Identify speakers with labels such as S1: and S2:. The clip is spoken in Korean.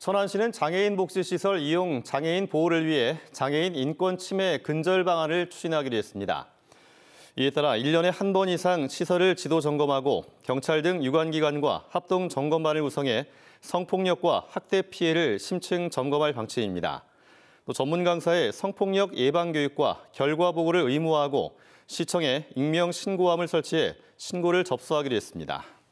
S1: 천안시는 장애인 복지시설 이용 장애인 보호를 위해 장애인 인권 침해 근절 방안을 추진하기로 했습니다. 이에 따라 1년에 한 번 이상 시설을 지도 점검하고 경찰 등 유관기관과 합동 점검반을 구성해 성폭력과 학대 피해를 심층 점검할 방침입니다. 또 전문 강사의 성폭력 예방 교육과 결과 보고를 의무화하고 시청에 익명 신고함을 설치해 신고를 접수하기로 했습니다.